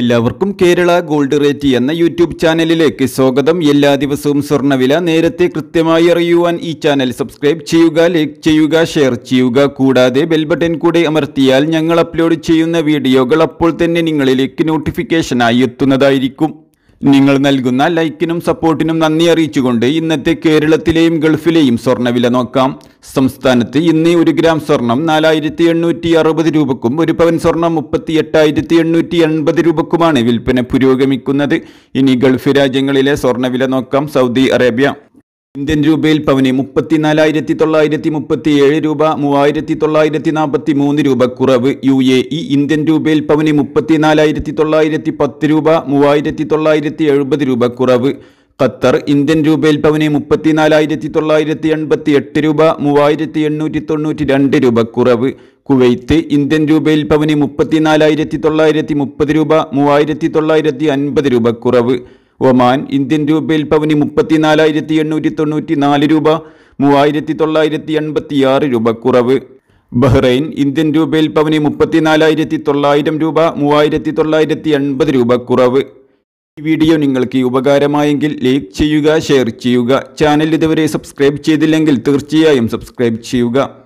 എല്ലാവർക്കും Kerala gold rate എന്ന YouTube ചാനലിലേക്ക് സ്വാഗതം എല്ലാ ദിവസവും സ്വർണ്ണവില നേരത്തെ കൃത്യമായി അറിയുവാൻ ഈ ചാനൽ സബ്സ്ക്രൈബ് ചെയ്യുക ലൈക്ക് ചെയ്യുക ഷെയർ ചെയ്യുക കൂടാതെ ബെൽബട്ടൻ കൂടെ അമർത്തിയാൽ ഞങ്ങൾ അപ്ലോഡ് ചെയ്യുന്ന വീഡിയോകൾ അപ്പോൾ തന്നെ നിങ്ങളിലേക്ക് നോട്ടിഫിക്കേഷനായി എത്തുന്നതായിരിക്കും നിങ്ങൾ നൽകുന്ന ലൈക്കിനും സപ്പോർട്ടിനും നന്ദി അറിയിച്ചുകൊണ്ട് ഇന്നത്തെ കേരളത്തിലെയും ഗൾഫിലെയും സ്വർണ്ണവില നോക്കാം സംസ്ഥാനത്ത് ഇന്ന് ഒരു ഗ്രാം സ്വർണം നാലായിരത്തി എണ്ണൂറ്റി അറുപത് രൂപക്കും ഒരു പവൻ സ്വർണം മുപ്പത്തി എട്ടായിരത്തി എണ്ണൂറ്റി എൺപത് രൂപക്കുമാണ് വിൽപ്പന പുരോഗമിക്കുന്നത് ഇനി ഗൾഫ് രാജ്യങ്ങളിലെ സ്വർണ്ണവില നോക്കാം സൗദി അറേബ്യ ഇന്ത്യൻ രൂപയിൽ പവന് മുപ്പത്തിനാലായിരത്തി തൊള്ളായിരത്തി മുപ്പത്തി ഏഴ് രൂപ മൂവായിരത്തി തൊള്ളായിരത്തി നാൽപ്പത്തി മൂന്ന് രൂപ കുറവ് യു എ ഇ ഇന്ത്യൻ രൂപയിൽ പവന് മുപ്പത്തിനാലായിരത്തി തൊള്ളായിരത്തി പത്ത് രൂപ മൂവായിരത്തി തൊള്ളായിരത്തി എഴുപത് രൂപ കുറവ് ഖത്തർ ഇന്ത്യൻ രൂപയിൽ പവന് മുപ്പത്തിനാലായിരത്തി തൊള്ളായിരത്തി എൺപത്തി എട്ട് രൂപ മൂവായിരത്തി എണ്ണൂറ്റി തൊണ്ണൂറ്റി രണ്ട് രൂപ കുറവ് കുവൈത്ത് ഇന്ത്യൻ രൂപയിൽ പവന് മുപ്പത്തിനാലായിരത്തി തൊള്ളായിരത്തി മുപ്പത് രൂപ മൂവായിരത്തി തൊള്ളായിരത്തി അൻപത് രൂപ കുറവ് ഒമാൻ ഇന്ത്യൻ രൂപയിൽ പവന് മുപ്പത്തിനാലായിരത്തി എണ്ണൂറ്റി തൊണ്ണൂറ്റി നാല് രൂപ മൂവായിരത്തി തൊള്ളായിരത്തി എൺപത്തിയാറ് രൂപ കുറവ് ബഹ്റൈൻ ഇന്ത്യൻ രൂപയിൽ പവന് മുപ്പത്തിനാലായിരത്തി തൊള്ളായിരം രൂപ മൂവായിരത്തി തൊള്ളായിരത്തി എൺപത് രൂപ കുറവ് ഈ വീഡിയോ നിങ്ങൾക്ക് ഉപകാരമായെങ്കിൽ ലൈക്ക് ചെയ്യുക ഷെയർ ചെയ്യുക ചാനൽ ഇതുവരെ സബ്സ്ക്രൈബ് ചെയ്തില്ലെങ്കിൽ തീർച്ചയായും സബ്സ്ക്രൈബ് ചെയ്യുക